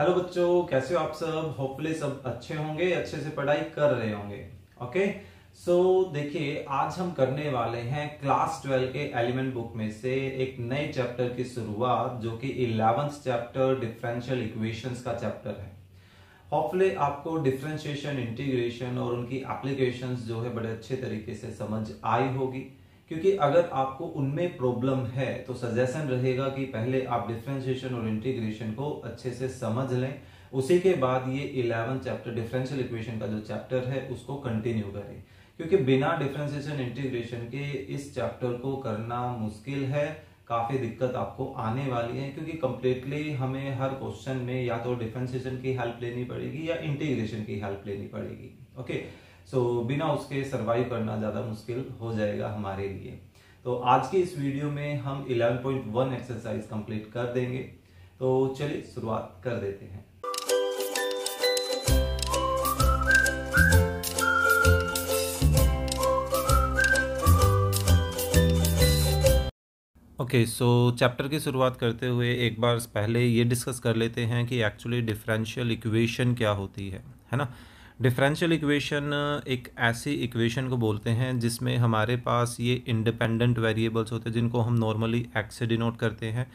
Hello बच्चों कैसे हो आप सब होपफुली सब अच्छे होंगे अच्छे से पढ़ाई कर रहे होंगे ओके सो देखिए आज हम करने वाले हैं क्लास ट्वेल्व के एलिमेंट बुक में से एक नए चैप्टर की शुरुआत जो कि इलेवंथ चैप्टर डिफरेंशियल इक्वेशंस का चैप्टर है होपफुली आपको डिफरेंशिएशन इंटीग्रेशन और उनकी एप्लीकेशन जो है बड़े अच्छे तरीके से समझ आई होगी क्योंकि अगर आपको उनमें प्रॉब्लम है तो सजेशन रहेगा कि पहले आप डिफ्रेंशिएशन और इंटीग्रेशन को अच्छे से समझ लें उसी के बाद ये इलेवन चैप्टर डिफरेंशियल इक्वेशन का जो चैप्टर है उसको कंटिन्यू करें क्योंकि बिना डिफरेंशिएशन इंटीग्रेशन के इस चैप्टर को करना मुश्किल है काफ़ी दिक्कत आपको आने वाली है क्योंकि कंप्लीटली हमें हर क्वेश्चन में या तो डिफरेंशिएशन की हेल्प लेनी पड़ेगी या इंटीग्रेशन की हेल्प लेनी पड़ेगी ओके okay? सो so, बिना उसके सर्वाइव करना ज़्यादा मुश्किल हो जाएगा हमारे लिए तो आज के इस वीडियो में हम 11.1 एक्सरसाइज कंप्लीट कर देंगे तो चलिए शुरुआत कर देते हैं ओके सो चैप्टर की शुरुआत करते हुए एक बार पहले ये डिस्कस कर लेते हैं कि एक्चुअली डिफरेंशियल इक्वेशन क्या होती है है ना डिफरेंशियल इक्वेशन uh, एक ऐसी इक्वेशन को बोलते हैं जिसमें हमारे पास ये इंडिपेंडेंट वेरिएबल्स होते हैं जिनको हम नॉर्मली एक्स से डिनोट करते हैं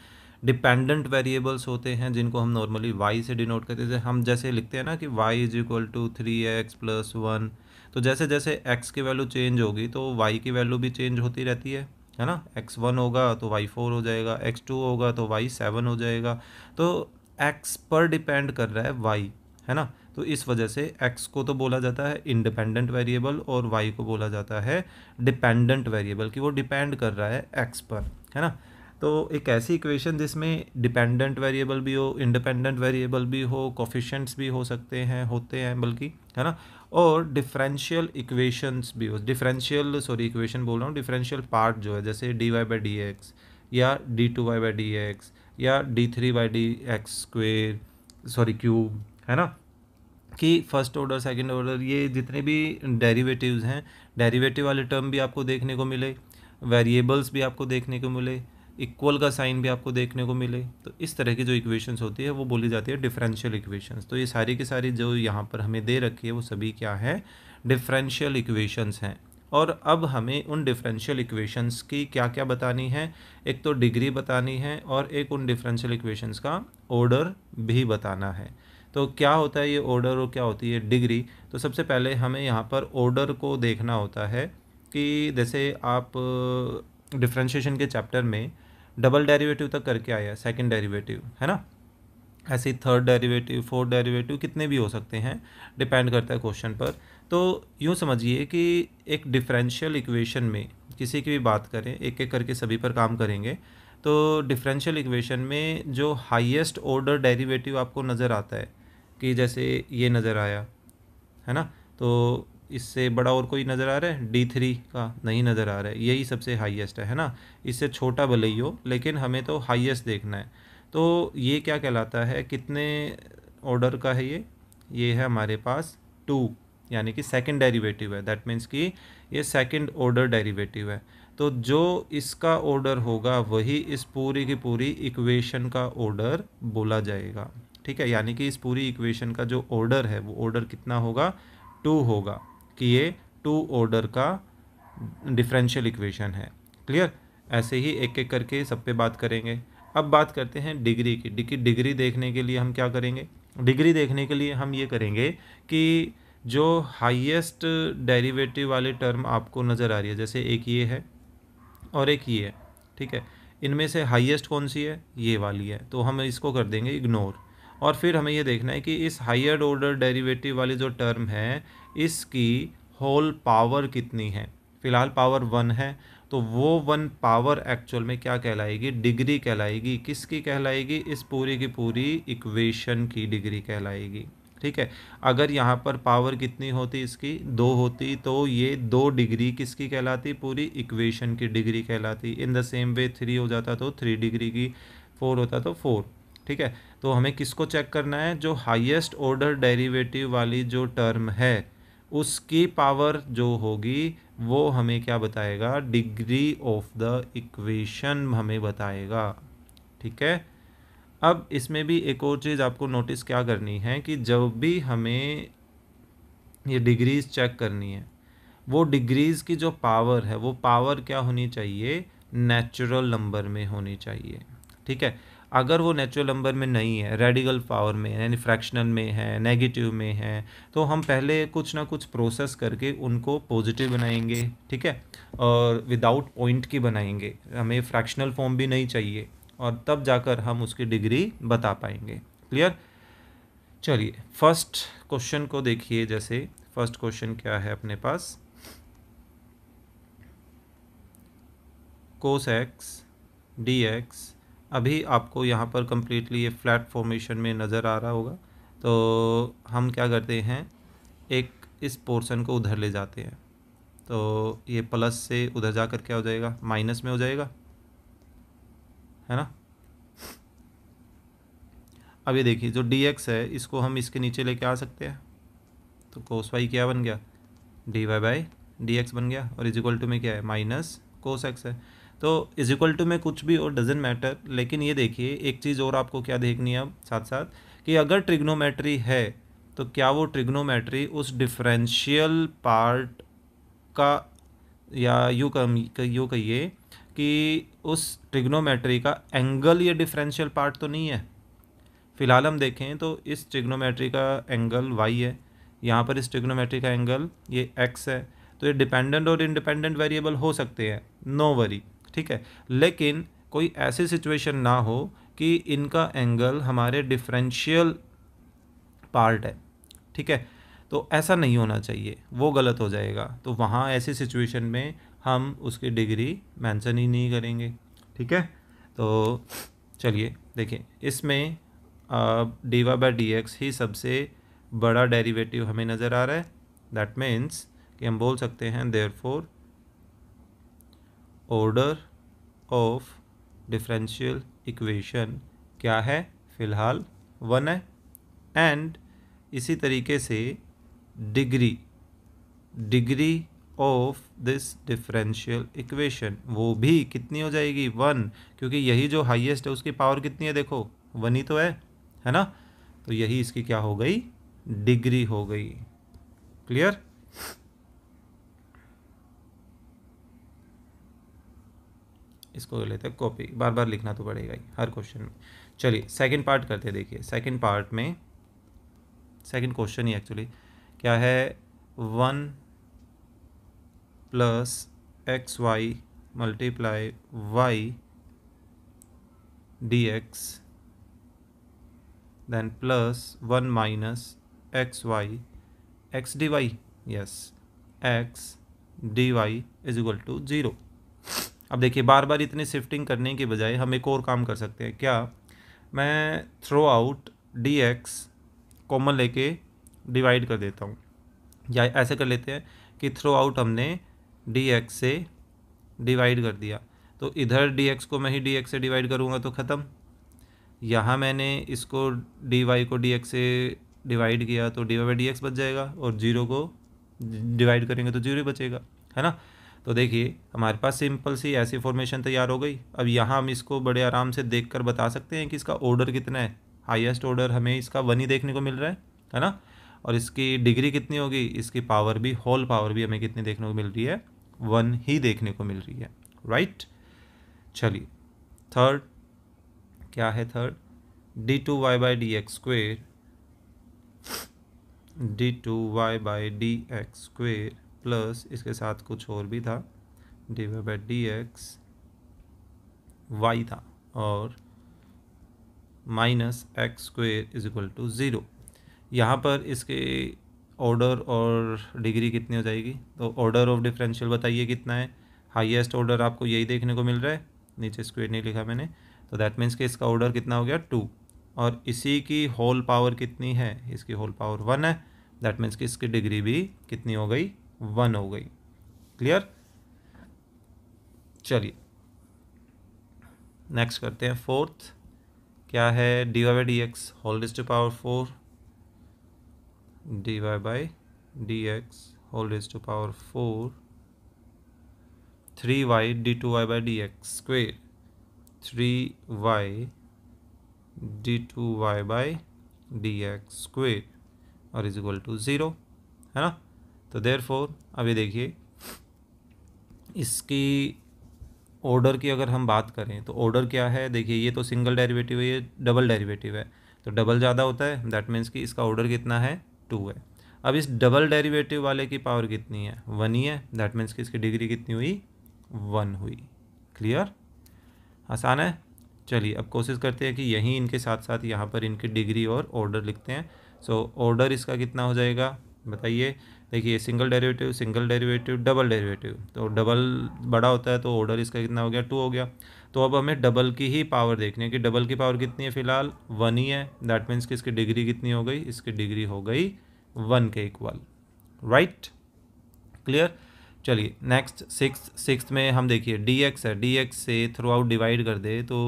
डिपेंडेंट वेरिएबल्स होते हैं जिनको हम नॉर्मली वाई से डिनोट करते हैं हम जैसे लिखते हैं ना कि y is equal to three x plus one तो जैसे जैसे एक्स की वैल्यू चेंज होगी तो वाई की वैल्यू भी चेंज होती रहती है है ना एक्स वन होगा तो वाई फोर हो जाएगा एक्स टू होगा तो वाई सेवन हो जाएगा तो एक्स पर डिपेंड कर रहा है वाई है ना तो इस वजह से एक्स को तो बोला जाता है इंडिपेंडेंट वेरिएबल और वाई को बोला जाता है डिपेंडेंट वेरिएबल कि वो डिपेंड कर रहा है एक्स पर है ना तो एक ऐसी इक्वेशन जिसमें डिपेंडेंट वेरिएबल भी हो इंडिपेंडेंट वेरिएबल भी हो कोफिशेंट्स भी हो सकते हैं होते हैं बल्कि है ना और डिफरेंशियल इक्वेशंस भी हो डिफरेंशियल सॉरी इक्वेशन बोल रहा हूँ डिफरेंशियल पार्ट जो है जैसे d y by d x या d two y by d x या d three by d x square sorry cube है ना कि फ़र्स्ट ऑर्डर सेकंड ऑर्डर ये जितने भी डेरिवेटिव्स हैं डेरिवेटिव वाले टर्म भी आपको देखने को मिले वेरिएबल्स भी आपको देखने को मिले इक्वल का साइन भी आपको देखने को मिले तो इस तरह की जो इक्वेशंस होती है वो बोली जाती है डिफरेंशियल इक्वेशंस तो ये सारी की सारी जो यहाँ पर हमें दे रखी है वो सभी क्या है डिफरेंशियल इक्वेशंस हैं और अब हमें उन डिफरेंशियल इक्वेशंस की क्या क्या बतानी है एक तो डिग्री बतानी है और एक उन डिफरेंशियल इक्वेशंस का ऑर्डर भी बताना है तो क्या होता है ये ऑर्डर और क्या होती है डिग्री तो सबसे पहले हमें यहाँ पर ऑर्डर को देखना होता है कि जैसे आप डिफ्रेंशिएशन के चैप्टर में डबल डेरिवेटिव तक करके आया सेकंड डेरिवेटिव है ना ऐसे ही थर्ड डेरिवेटिव फोर्थ डेरिवेटिव कितने भी हो सकते हैं डिपेंड करता है क्वेश्चन पर तो यूँ समझिए कि एक डिफरेंशियल इक्वेशन में किसी की भी बात करें एक एक करके सभी पर काम करेंगे तो डिफरेंशियल इक्वेशन में जो हाईएस्ट ऑर्डर डेरिवेटिव आपको नज़र आता है कि जैसे ये नज़र आया है ना तो इससे बड़ा और कोई नज़र आ रहा है डी थ्री का नहीं नज़र आ रहा है यही सबसे हाईएस्ट है है ना इससे छोटा भले ही हो लेकिन हमें तो हाईएस्ट देखना है तो ये क्या कहलाता है कितने ऑर्डर का है ये ये है हमारे पास टू यानी कि सेकंड डेरिवेटिव है दैट मीन्स कि ये सेकंड ऑर्डर डेरिवेटिव है तो जो इसका ऑर्डर होगा वही इस पूरी की पूरी इक्वेशन का ऑर्डर बोला जाएगा ठीक है यानी कि इस पूरी इक्वेशन का जो ऑर्डर है वो ऑर्डर कितना होगा टू होगा कि ये टू ऑर्डर का डिफरेंशियल इक्वेशन है क्लियर ऐसे ही एक एक करके सब पे बात करेंगे अब बात करते हैं डिग्री की डिग्री डिग्री देखने के लिए हम क्या करेंगे डिग्री देखने के लिए हम ये करेंगे कि जो हाईएस्ट डेरिवेटिव वाले टर्म आपको नज़र आ रही है जैसे एक ये है और एक ये है ठीक है इनमें से हाईएस्ट कौन सी है ये वाली है तो हम इसको कर देंगे इग्नोर और फिर हमें ये देखना है कि इस हायर ऑर्डर डेरिवेटिव वाली जो टर्म है इसकी होल पावर कितनी है फिलहाल पावर वन है तो वो वन पावर एक्चुअल में क्या कहलाएगी डिग्री कहलाएगी किसकी कहलाएगी इस पूरी की पूरी इक्वेशन की डिग्री कहलाएगी ठीक है अगर यहाँ पर पावर कितनी होती इसकी दो होती तो ये दो डिग्री किसकी कहलाती पूरी इक्वेशन की डिग्री कहलाती in the same way three हो जाता तो थ्री डिग्री की फोर होता तो फोर ठीक है तो हमें किसको चेक करना है जो हाईएस्ट ऑर्डर डेरिवेटिव वाली जो टर्म है उसकी पावर जो होगी वो हमें क्या बताएगा डिग्री ऑफ द इक्वेशन हमें बताएगा ठीक है अब इसमें भी एक और चीज़ आपको नोटिस क्या करनी है कि जब भी हमें ये डिग्रीज़ चेक करनी है वो डिग्रीज़ की जो पावर है वो पावर क्या होनी चाहिए नेचुरल नंबर में होनी चाहिए ठीक है अगर वो नेचुरल नंबर में नहीं है रेडिकल पावर में यानी फ्रैक्शनल में है नेगेटिव में है तो हम पहले कुछ ना कुछ प्रोसेस करके उनको पॉजिटिव बनाएंगे ठीक है और विदाउट पॉइंट की बनाएंगे हमें फ्रैक्शनल फॉर्म भी नहीं चाहिए और तब जाकर हम उसकी डिग्री बता पाएंगे क्लियर चलिए फर्स्ट क्वेश्चन को देखिए जैसे फर्स्ट क्वेश्चन क्या है अपने पास कोस एक्स डी एक्स अभी आपको यहाँ पर कम्प्लीटली ये फ्लैट फॉर्मेशन में नज़र आ रहा होगा तो हम क्या करते हैं एक इस पोर्शन को उधर ले जाते हैं तो ये प्लस से उधर जा कर क्या हो जाएगा माइनस में हो जाएगा है ना अब ये देखिए जो डी एक्स है इसको हम इसके नीचे लेके आ सकते हैं तो कोस वाई क्या बन गया d y by d x बन गया और इज इक्वल टू में क्या है माइनस कोस एक्स है तो इज इक्वल टू में कुछ भी और डजेंट मैटर लेकिन ये देखिए एक चीज़ और आपको क्या देखनी है साथ साथ कि अगर ट्रिग्नोमेट्री है तो क्या वो ट्रिग्नोमेट्री उस डिफरेंशियल पार्ट का या यू यू कहिए कि उस ट्रिग्नोमेट्री का एंगल ये डिफरेंशियल पार्ट तो नहीं है फ़िलहाल हम देखें तो इस ट्रिग्नोमेट्री का एंगल वाई है यहाँ पर इस ट्रिग्नोमेट्री का एंगल ये एक्स है तो ये डिपेंडेंट और इंडिपेंडेंट वेरिएबल हो सकते हैं नो वरी ठीक है लेकिन कोई ऐसी सिचुएशन ना हो कि इनका एंगल हमारे डिफरेंशियल पार्ट है ठीक है तो ऐसा नहीं होना चाहिए वो गलत हो जाएगा तो वहाँ ऐसी सिचुएशन में हम उसकी डिग्री मैंसन ही नहीं करेंगे ठीक है तो चलिए देखिए इसमें डीवा बाई डी एक्स ही सबसे बड़ा डेरिवेटिव हमें नज़र आ रहा है दैट मीन्स कि हम बोल सकते हैं therefore order of differential equation क्या है फ़िलहाल वन है एंड इसी तरीके से degree degree of this differential equation वो भी कितनी हो जाएगी वन क्योंकि यही जो हाईएस्ट है उसकी पावर कितनी है देखो वन ही तो है है ना तो यही इसकी क्या हो गई डिग्री हो गई क्लियर इसको लेते हैं कॉपी बार बार लिखना तो पड़ेगा ही हर क्वेश्चन में चलिए सेकंड पार्ट करते हैं देखिए सेकंड पार्ट में सेकंड क्वेश्चन ही एक्चुअली क्या है one plus x y multiply y d x then plus one minus x y x d y yes x d y is equal to zero अब देखिए बार बार इतनी शिफ्टिंग करने के बजाय हम एक और काम कर सकते हैं क्या मैं throughout d x common लेके डिवाइड कर देता हूँ या ऐसे कर लेते हैं कि थ्रो आउट हमने डी एक्स से डिवाइड कर दिया तो इधर डी एक्स को मैं ही डी एक्स से डिवाइड करूँगा तो ख़त्म यहाँ मैंने इसको डी वाई को डी एक्स से डिवाइड किया तो d y by d x बच जाएगा और जीरो को डिवाइड करेंगे तो जीरो ही बचेगा है ना तो देखिए हमारे पास सिंपल सी ऐसी फॉर्मेशन तैयार हो गई अब यहाँ हम इसको बड़े आराम से देख कर बता सकते हैं कि इसका ऑर्डर कितना है हाईएस्ट ऑर्डर हमें इसका वन ही देखने को मिल रहा है है ना और इसकी डिग्री कितनी होगी इसकी पावर भी होल पावर भी हमें कितनी देखने को मिल रही है वन ही देखने को मिल रही है राइट चलिए थर्ड क्या है third d two y by d x square d two y by d x square plus इसके साथ कुछ और भी था d y by d x y था और minus x square is equal to zero यहाँ पर इसके ऑर्डर और डिग्री कितनी हो जाएगी तो ऑर्डर ऑफ डिफरेंशियल बताइए कितना है हाईएस्ट ऑर्डर आपको यही देखने को मिल रहा है नीचे स्क्वेयर नहीं लिखा मैंने तो दैट मीन्स कि इसका ऑर्डर कितना हो गया टू और इसी की होल पावर कितनी है इसकी होल पावर वन है दैट मीन्स कि इसकी डिग्री भी कितनी हो गई वन हो गई क्लियर चलिए नेक्स्ट करते हैं फोर्थ क्या है d y by d x whole raise to power four d y by d x whole raise to power four three y d two y by d x square three y d two y by d x square और is equal to zero है ना तो देर four अभी देखिए इसकी order की अगर हम बात करें तो ऑर्डर क्या है देखिए ये तो सिंगल डेरिवेटिव है ये डबल डेरिवेटिव है तो डबल ज़्यादा होता है दैट मीन्स कि इसका ऑर्डर कितना है टू है अब इस डबल डेरिवेटिव वाले की पावर कितनी है वन ही है दैट मीन्स कि इसकी डिग्री कितनी हुई वन हुई क्लियर आसान है चलिए अब कोशिश करते हैं कि यहीं इनके साथ साथ यहाँ पर इनकी डिग्री और ऑर्डर लिखते हैं सो so, ऑर्डर इसका कितना हो जाएगा बताइए देखिए single derivative single derivative double derivative तो डबल बड़ा होता है तो ऑर्डर इसका कितना हो गया टू हो गया तो अब हमें डबल की ही पावर देखनी है कि डबल की पावर कितनी है फिलहाल वन ही है दैट मीन्स कि इसकी डिग्री कितनी हो गई इसकी डिग्री हो गई वन के इक्वल राइट क्लियर चलिए नेक्स्ट सिक्स सिक्स में हम देखिए डी एक्स है डी एक्स से थ्रू आउट डिवाइड कर दे तो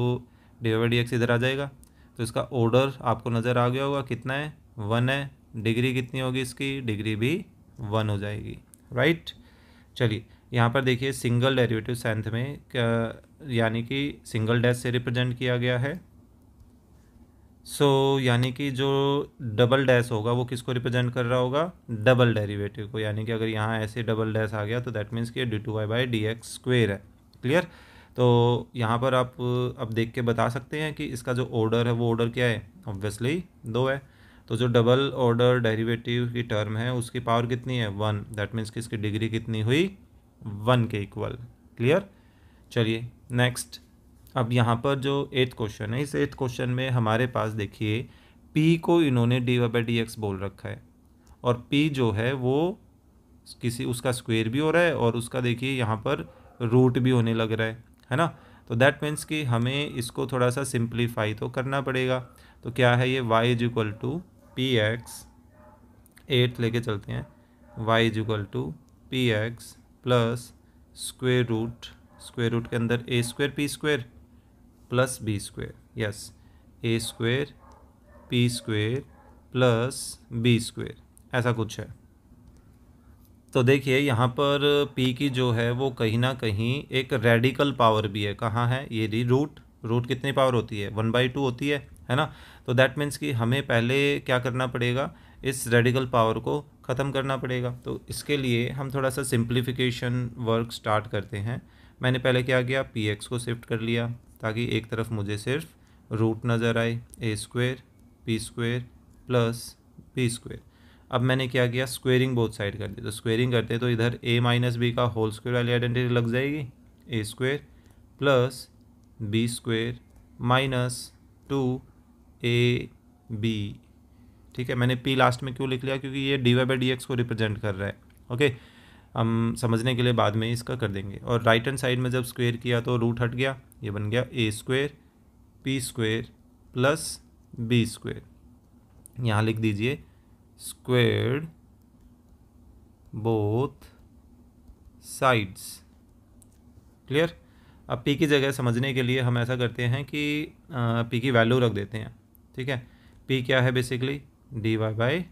डिवाइड डी एक्स इधर आ जाएगा तो इसका ऑर्डर आपको नज़र आ गया होगा कितना है वन है डिग्री कितनी होगी इसकी डिग्री भी वन हो जाएगी राइट चलिए यहाँ पर देखिए सिंगल डेरिवेटिव सेंथ में यानी कि सिंगल डैश से रिप्रेजेंट किया गया है सो so, यानी कि जो डबल डैश होगा वो किसको रिप्रेजेंट कर रहा होगा डबल डेरिवेटिव को यानी कि अगर यहाँ ऐसे डबल डैश आ गया तो दैट मीन्स कि d two y by d x square है क्लियर तो यहाँ पर आप अब देख के बता सकते हैं कि इसका जो ऑर्डर है वो ऑर्डर क्या है ऑब्वियसली दो है तो जो डबल ऑर्डर डेरिवेटिव की टर्म है उसकी पावर कितनी है वन दैट मीन्स कि इसकी डिग्री कितनी हुई वन के इक्वल क्लियर चलिए नेक्स्ट अब यहाँ पर जो एथ क्वेश्चन है इस एथ क्वेश्चन में हमारे पास देखिए पी को इन्होंने d y by d x बोल रखा है और पी जो है वो किसी उसका स्क्वेयर भी हो रहा है और उसका देखिए यहाँ पर रूट भी होने लग रहा है है ना तो दैट मीन्स कि हमें इसको थोड़ा सा सिंप्लीफाई तो करना पड़ेगा तो क्या है ये y is equal to p x एट लेके चलते हैं y equal to p x plus square root square root के अंदर a square p square plus b square yes a square p square plus b square ऐसा कुछ है तो देखिए यहाँ पर पी की जो है वो कहीं ना कहीं एक रेडिकल पावर भी है कहाँ है ये रूट रूट कितनी पावर होती है वन बाई टू होती है है ना तो दैट मीन्स कि हमें पहले क्या करना पड़ेगा इस रेडिकल पावर को ख़त्म करना पड़ेगा तो इसके लिए हम थोड़ा सा सिंप्लीफिकेशन वर्क स्टार्ट करते हैं मैंने पहले क्या किया पी एक्स को शिफ्ट कर लिया ताकि एक तरफ मुझे सिर्फ रूट नज़र आए a square p square plus p square अब मैंने क्या किया स्क्वेयरिंग बोथ साइड कर दी तो स्क्वेयरिंग करते तो इधर ए माइनस बी का होल स्क्वेयर वाली आइडेंटिटी लग जाएगी a square plus b square minus two a b ठीक है मैंने पी लास्ट में क्यों लिख लिया क्योंकि ये d y by d x को रिप्रेजेंट कर रहा है ओके हम समझने के लिए बाद में इसका कर देंगे और राइट हैंड साइड में जब स्क्वेयर किया तो रूट हट गया ये बन गया a square p square plus b square यहाँ लिख दीजिए स्क्वेयर बोथ साइड्स क्लियर अब पी की जगह समझने के लिए हम ऐसा करते हैं कि पी की वैल्यू रख देते हैं ठीक है पी क्या है basically d y by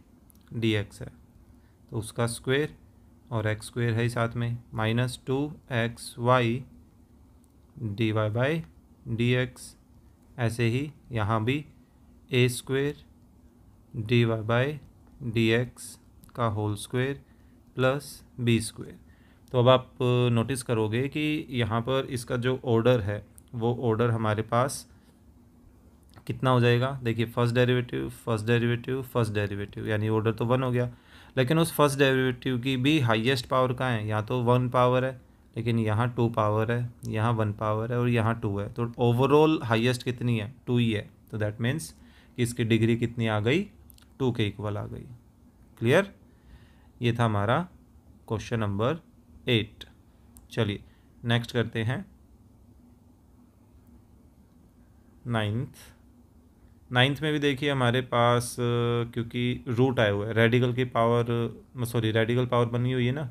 d x है तो उसका स्क्वेयर और एक्स स्क्वेयर है साथ में minus two x y d y by d x ऐसे ही यहाँ भी a square d y by d x का whole square plus b square तो अब आप नोटिस करोगे कि यहाँ पर इसका जो ऑर्डर है वो ऑर्डर हमारे पास कितना हो जाएगा देखिए first derivative first derivative first derivative यानी ऑर्डर तो वन हो गया लेकिन उस फर्स्ट डेरिवेटिव की भी हाईएस्ट पावर कहाँ है यहाँ तो वन पावर है लेकिन यहाँ टू पावर है यहाँ वन पावर है और यहाँ टू है तो ओवरऑल हाईएस्ट कितनी है टू ही है तो दैट मीन्स कि इसकी डिग्री कितनी आ गई टू के इक्वल आ गई क्लियर ये था हमारा क्वेश्चन नंबर एट चलिए नेक्स्ट करते हैं नाइन्थ नाइन्थ में भी देखिए हमारे पास क्योंकि रूट आए हुए है रेडिकल की पावर सॉरी रेडिकल पावर बनी हुई है ना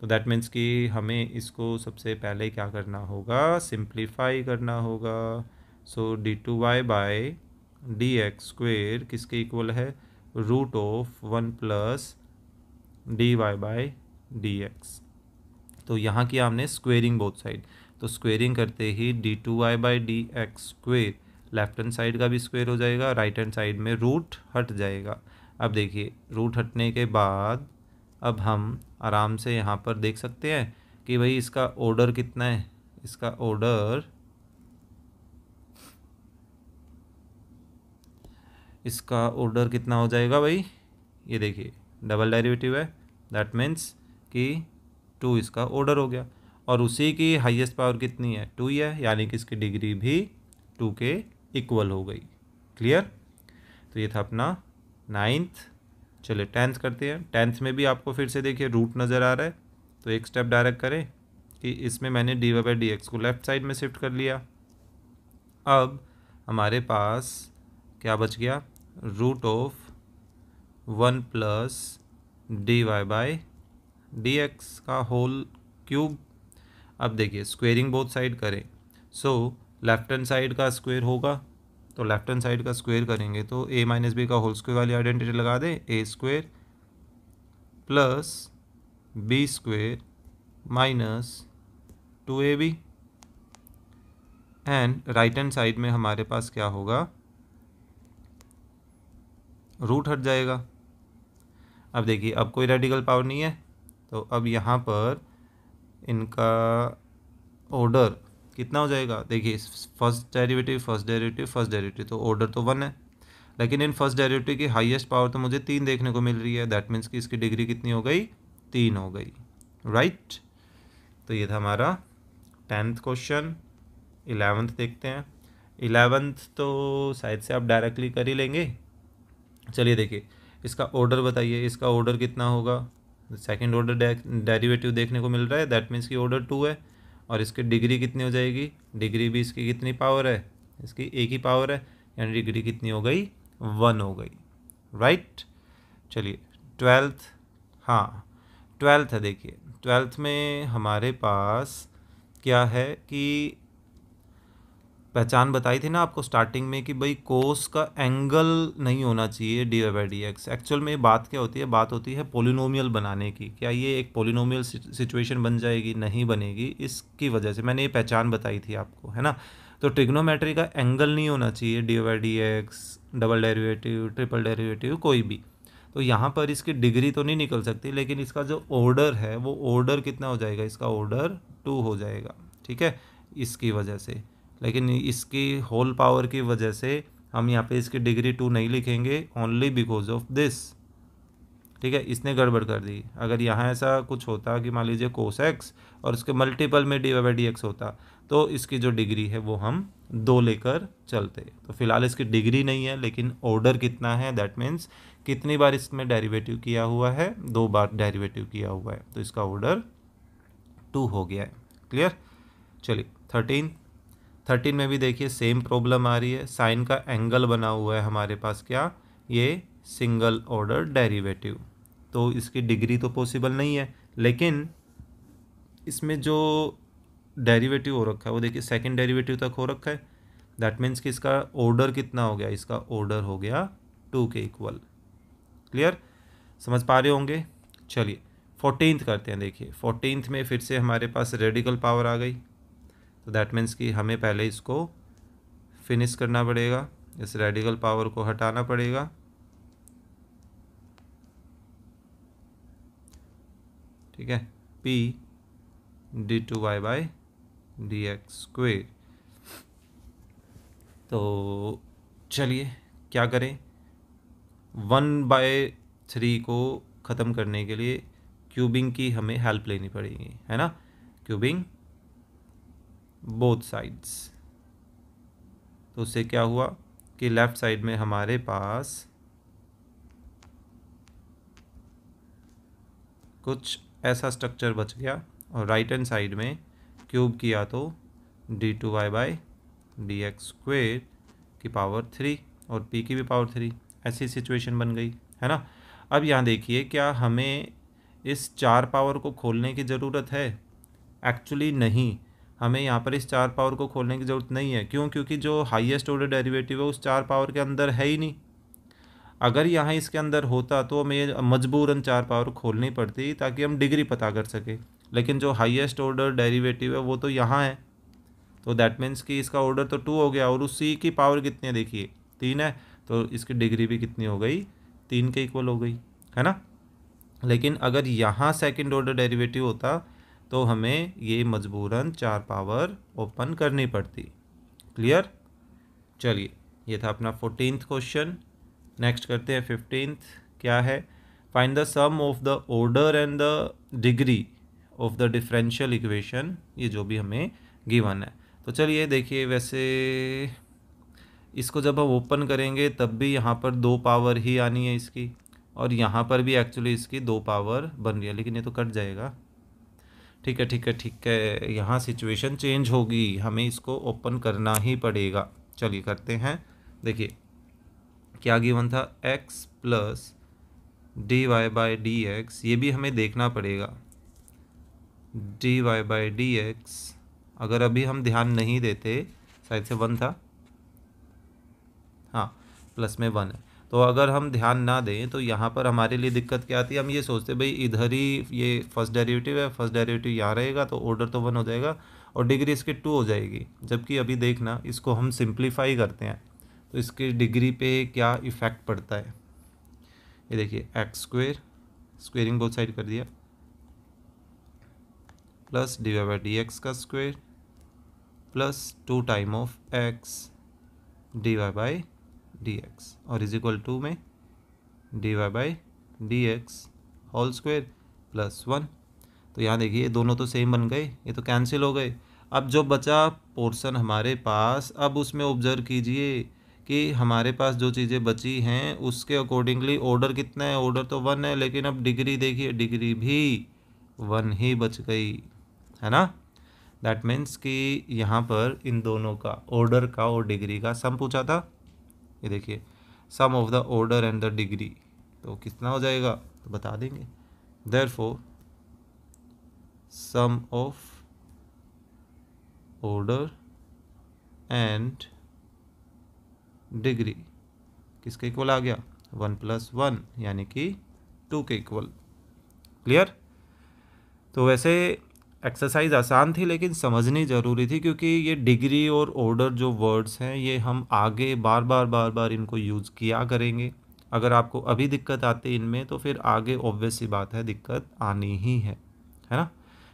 तो दैट मीन्स कि हमें इसको सबसे पहले क्या करना होगा सिंप्लीफाई करना होगा so d two y by d x square किसके इक्वल है root of one plus d y by d x तो यहाँ किया हमने स्क्वेयरिंग बोथ साइड तो स्क्वेयरिंग करते ही d two y by d x square left hand side का भी स्क्वायर हो जाएगा राइट हैंड साइड में रूट हट जाएगा अब देखिए रूट हटने के बाद अब हम आराम से यहाँ पर देख सकते हैं कि भाई इसका ऑर्डर कितना है इसका ऑर्डर इसका ऑर्डर कितना हो जाएगा भाई ये देखिए डबल डेरिवेटिव है दैट मीन्स कि टू इसका ऑर्डर हो गया और उसी की हाईएस्ट पावर कितनी है टू ही है यानी कि इसकी डिग्री भी टू के इक्वल हो गई क्लियर तो ये था अपना नाइन्थ चलिए टेंथ करते हैं टेंथ में भी आपको फिर से देखिए रूट नज़र आ रहा है तो एक स्टेप डायरेक्ट करें कि इसमें मैंने d y by d x को लेफ़्ट साइड में शिफ्ट कर लिया अब हमारे पास क्या बच गया root of one plus d y by d x का होल क्यूब अब देखिए स्क्वेयरिंग बोथ साइड करें so so, left hand side का स्क्वायर होगा तो लेफ्ट हैंड साइड का स्क्वायर करेंगे तो ए माइनस बी का होल स्क्वायर वाली आइडेंटिटी लगा दें a square plus b square minus two a b and right hand side में हमारे पास क्या होगा रूट हट जाएगा अब देखिए अब कोई रेडिकल पावर नहीं है तो अब यहाँ पर इनका ऑर्डर कितना हो जाएगा देखिए first derivative first derivative first derivative तो ऑर्डर तो वन है लेकिन इन फर्स्ट डेरिवेटिव की हाईएस्ट पावर तो मुझे तीन देखने को मिल रही है दैट मीन्स कि इसकी डिग्री कितनी हो गई तीन हो गई राइट right? तो ये था हमारा टेंथ क्वेश्चन इलेवेंथ देखते हैं इलेवेंथ तो शायद से आप डायरेक्टली कर ही लेंगे चलिए देखिए इसका ऑर्डर बताइए इसका ऑर्डर कितना होगा सेकेंड ऑर्डर डेरिवेटिव देखने को मिल रहा है दैट मीन्स कि ऑर्डर टू है और इसकी डिग्री कितनी हो जाएगी डिग्री भी इसकी कितनी पावर है इसकी एक ही पावर है यानी डिग्री कितनी हो गई वन हो गई राइट चलिए ट्वेल्थ हाँ ट्वेल्थ है देखिए ट्वेल्थ में हमारे पास क्या है कि पहचान बताई थी ना आपको स्टार्टिंग में कि भाई कोस का एंगल नहीं होना चाहिए d y by d x actual में बात क्या होती है बात होती है पोलिनोमियल बनाने की क्या ये एक पोलिनोमियल सिचुएशन बन जाएगी नहीं बनेगी इसकी वजह से मैंने ये पहचान बताई थी आपको है ना तो ट्रिग्नोमेट्री का एंगल नहीं होना चाहिए d y d x double derivative triple derivative कोई भी तो यहाँ पर इसकी डिग्री तो नहीं निकल सकती लेकिन इसका जो ऑर्डर है वो ऑर्डर कितना हो जाएगा इसका ऑर्डर टू हो जाएगा ठीक है इसकी वजह से लेकिन इसकी होल पावर की वजह से हम यहाँ पे इसकी डिग्री टू नहीं लिखेंगे ओनली बिकॉज ऑफ दिस ठीक है इसने गड़बड़ कर दी अगर यहाँ ऐसा कुछ होता कि मान लीजिए कोस एक्स और उसके मल्टीपल में डी वाई डी एक्स होता तो इसकी जो डिग्री है वो हम दो लेकर चलते तो फिलहाल इसकी डिग्री नहीं है लेकिन ऑर्डर कितना है दैट मीन्स कितनी बार इसमें डेरिवेटिव किया हुआ है दो बार डेरिवेटिव किया हुआ है तो इसका ऑर्डर टू हो गया है क्लियर चलिए थर्टीन थर्टीन में भी देखिए सेम प्रॉब्लम आ रही है साइन का एंगल बना हुआ है हमारे पास क्या ये सिंगल ऑर्डर डेरिवेटिव तो इसकी डिग्री तो पॉसिबल नहीं है लेकिन इसमें जो डेरिवेटिव हो रखा है वो देखिए सेकंड डेरिवेटिव तक हो रखा है दैट मीन्स कि इसका ऑर्डर कितना हो गया इसका ऑर्डर हो गया टू के इक्वल क्लियर समझ पा रहे होंगे चलिए फोर्टीनथ करते हैं देखिए फोर्टीनथ में फिर से हमारे पास रेडिकल पावर आ गई तो दैट मीन्स कि हमें पहले इसको फिनिश करना पड़ेगा इस रेडिकल पावर को हटाना पड़ेगा ठीक है p d two y by d x square तो चलिए क्या करें वन बाय थ्री को ख़त्म करने के लिए क्यूबिंग की हमें हेल्प लेनी पड़ेगी है ना क्यूबिंग बोथ साइड्स तो उससे क्या हुआ कि लेफ़्ट साइड में हमारे पास कुछ ऐसा स्ट्रक्चर बच गया और राइट हैंड साइड में क्यूब किया तो d two y by d x square की पावर थ्री और पी की भी पावर थ्री ऐसी सिचुएशन बन गई है ना अब यहाँ देखिए क्या हमें इस चार पावर को खोलने की ज़रूरत है एक्चुअली नहीं हमें यहाँ पर इस चार पावर को खोलने की ज़रूरत नहीं है क्यों क्योंकि जो हाईएस्ट ऑर्डर डेरिवेटिव है उस चार पावर के अंदर है ही नहीं अगर यहाँ इसके अंदर होता तो हमें मजबूरन चार पावर खोलनी पड़ती ताकि हम डिग्री पता कर सकें लेकिन जो हाईएस्ट ऑर्डर डेरिवेटिव है वो तो यहाँ है तो दैट मीन्स कि इसका ऑर्डर तो टू हो गया और उसी की पावर कितनी है देखिए तीन है तो इसकी डिग्री भी कितनी हो गई तीन के इक्वल हो गई है ना लेकिन अगर यहाँ सेकेंड ऑर्डर डेरीवेटिव होता तो हमें ये मजबूरन चार पावर ओपन करनी पड़ती क्लियर चलिए ये था अपना फोर्टीन क्वेश्चन नेक्स्ट करते हैं फिफ्टींथ क्या है find the sum of the order and the degree of the differential equation ये जो भी हमें गिवन है तो चलिए देखिए वैसे इसको जब हम ओपन करेंगे तब भी यहाँ पर दो पावर ही आनी है इसकी और यहाँ पर भी एक्चुअली इसकी दो पावर बन रही है लेकिन ये तो कट जाएगा ठीक है ठीक है ठीक है यहाँ सिचुएशन चेंज होगी हमें इसको ओपन करना ही पड़ेगा चलिए करते हैं देखिए क्या गिवन था x plus d y by d x ये भी हमें देखना पड़ेगा d y by d x अगर अभी हम ध्यान नहीं देते शायद से वन था हाँ प्लस में वन है तो अगर हम ध्यान ना दें तो यहाँ पर हमारे लिए दिक्कत क्या आती है हम ये सोचते भाई इधर ही ये फर्स्ट डेरिवेटिव है फर्स्ट डेरिवेटिव यहाँ रहेगा तो ऑर्डर तो वन हो जाएगा और डिग्री इसकी टू हो जाएगी जबकि अभी देखना इसको हम सिंप्लीफाई करते हैं तो इसके डिग्री पे क्या इफ़ेक्ट पड़ता है ये देखिए x square squaring both side कर दिया plus d y by d x का square plus two time of x d y by d x और इज इक्वल टू में d y by d x whole square plus one तो यहाँ देखिए ये दोनों तो सेम बन गए ये तो कैंसिल हो गए अब जो बचा पोर्शन हमारे पास अब उसमें ऑब्जर्व कीजिए कि हमारे पास जो चीज़ें बची हैं उसके अकॉर्डिंगली ऑर्डर कितना है ऑर्डर तो वन है लेकिन अब डिग्री देखिए डिग्री भी वन ही बच गई है ना दैट मीन्स कि यहाँ पर इन दोनों का ऑर्डर का और डिग्री का सम पूछा था ये देखिए sum of the order and the degree तो कितना हो जाएगा तो बता देंगे therefore sum of order and degree किसके इक्वल आ गया वन प्लस वन यानी कि टू के इक्वल क्लियर तो वैसे एक्सरसाइज आसान थी लेकिन समझनी ज़रूरी थी क्योंकि ये डिग्री और ऑर्डर जो वर्ड्स हैं ये हम आगे बार बार बार बार इनको यूज़ किया करेंगे अगर आपको अभी दिक्कत आती इनमें तो फिर आगे ऑब्वियस सी बात है दिक्कत आनी ही है है ना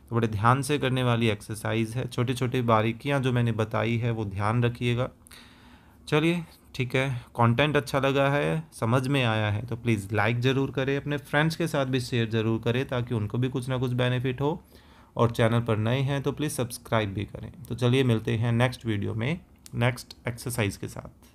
तो बड़े ध्यान से करने वाली एक्सरसाइज है छोटी छोटी बारीकियाँ जो मैंने बताई है वो ध्यान रखिएगा चलिए ठीक है कंटेंट अच्छा लगा है समझ में आया है तो प्लीज़ लाइक ज़रूर करें अपने फ्रेंड्स के साथ भी शेयर ज़रूर करें ताकि उनको भी कुछ ना कुछ बेनिफिट हो और चैनल पर नए हैं तो प्लीज़ सब्सक्राइब भी करें तो चलिए मिलते हैं नेक्स्ट वीडियो में नेक्स्ट एक्सरसाइज के साथ